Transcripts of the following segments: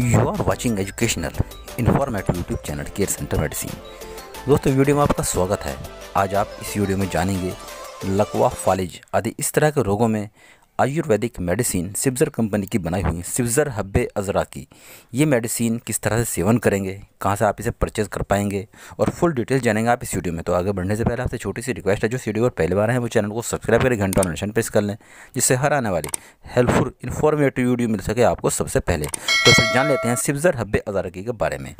you are watching educational informative YouTube channel care centre medicine दोस्तों video में आपका स्वागत है आज आप इस वीडियो में जानेंगे लकवा फालिज आदि इस तरह के रोगों में आयुर्वैदिक मेडिसिन सिब्ज़र कंपनी की बनाई हुई सिब्ज़र हब्बे अज़रा की ये मेडिसिन किस तरह से सेवन करेंगे कहाँ से आप इसे परचेज़ कर पाएंगे और फुल डिटेल जानेंगे आप इस वीडियो में तो आगे बढ़ने से पहले आपसे छोटी सी रिक्वेस्ट है जो वीडियो पर पहली बार है वो चैनल को सब्सक्राइब करें घंटा नोशन प्रेस कर लें जिससे हर आने वाली हेल्पफुल इन्फॉर्मेटिव वीडियो मिल सके आपको सबसे पहले तो फिर जान लेते हैं सिब्ज़र हब्बे अज़रा के बारे में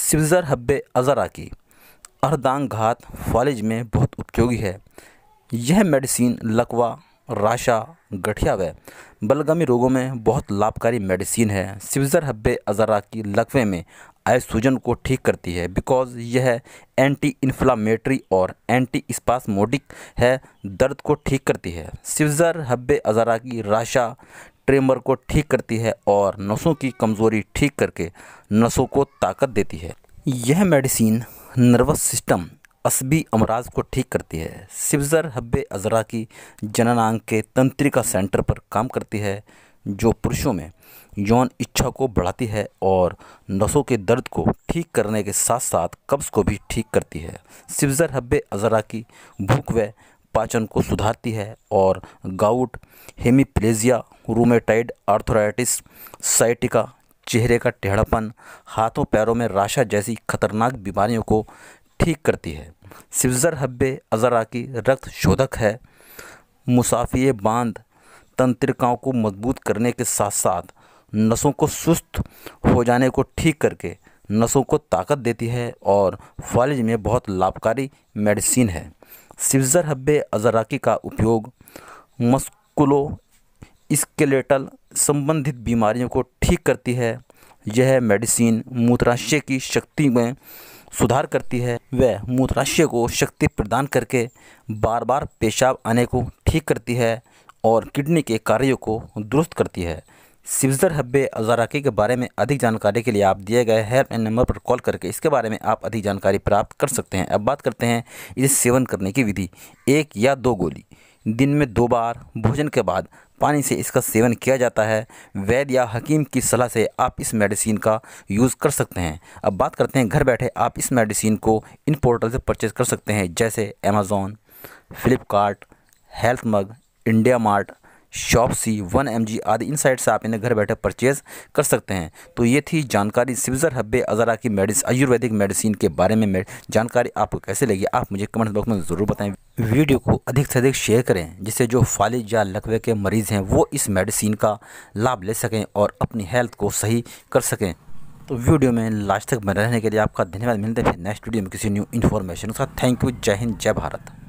सिब्ज़र हब्बे अज़रा की अर्धांग घात फॉलेज में बहुत उपयोगी है यह मेडिसिन लकवा राशा गठिया व बलगमी रोगों में बहुत लाभकारी मेडिसिन है सिवज़र हब्बे अज़रा की लकवे में आय सूजन को ठीक करती है बिकॉज यह एंटी इन्फ्लामेटरी और एंटी स्पासमोडिक है दर्द को ठीक करती है सिवज़र हब्बे अज़रा की राशा ट्रेमर को ठीक करती है और नसों की कमज़ोरी ठीक करके नसों को ताकत देती है यह मेडिसिन नर्वस सिस्टम असबी अमराज को ठीक करती है सिवजर हब्बे अजरा की जननांग के तंत्रिका सेंटर पर काम करती है जो पुरुषों में यौन इच्छा को बढ़ाती है और नसों के दर्द को ठीक करने के साथ साथ कब्ज़ को भी ठीक करती है सिवजर हब्बे अजरा की भूख व पाचन को सुधारती है और gout hemiplegia rheumatoid arthritis sciatica चेहरे का टेढ़ापन हाथों पैरों में राशा जैसी खतरनाक बीमारियों को ठीक करती है सिवज़र हब्बे अजरा की रक्त शोधक है मुसाफिय बांध तंत्रिकाओं को मजबूत करने के साथ साथ नसों को सुस्त हो जाने को ठीक करके नसों को ताकत देती है और फालिज में बहुत लाभकारी मेडिसिन है सिवज़र हब्बे अजराकी का उपयोग मस्कुलो स्केलेटल संबंधित बीमारियों को ठीक करती है यह मेडिसिन मूत्राशय की शक्ति में सुधार करती है वह मूत्राशय को शक्ति प्रदान करके बार बार पेशाब आने को ठीक करती है और किडनी के कार्यों को दुरुस्त करती है सिवजर हब्बे अजाराकी के बारे में अधिक जानकारी के लिए आप दिए गए हेल्पलाइन नंबर पर कॉल करके इसके बारे में आप अधिक जानकारी प्राप्त कर सकते हैं अब बात करते हैं इसे सेवन करने की विधि एक या दो गोली दिन में दो बार भोजन के बाद पानी से इसका सेवन किया जाता है वैद या हकीम की सलाह से आप इस मेडिसिन का यूज़ कर सकते हैं अब बात करते हैं घर बैठे आप इस मेडिसिन को इन पोर्टल से परचेज़ कर सकते हैं जैसे Amazon Flipkart Healthmug IndiaMART Shopsy one M G आदि इन साइट से आप इन्हें घर बैठे परचेज कर सकते हैं तो ये थी जानकारी सिवजर हब्बे अजरा की मेडिस आयुर्वेदिक मेडिसिन के बारे में जानकारी आपको कैसे लगी आप मुझे कमेंट बॉक्स में ज़रूर बताएं वीडियो को अधिक से अधिक शेयर करें जिससे जो फालिज या लकवे के मरीज़ हैं वो इस मेडिसिन का लाभ ले सकें और अपनी हेल्थ को सही कर सकें तो वीडियो में लास्ट तक बने रहने के लिए आपका धन्यवाद मिलते हैं फिर नेक्स्ट वीडियो में किसी न्यू इन्फॉर्मेशन के साथ थैंक यू जय हिंद जय भारत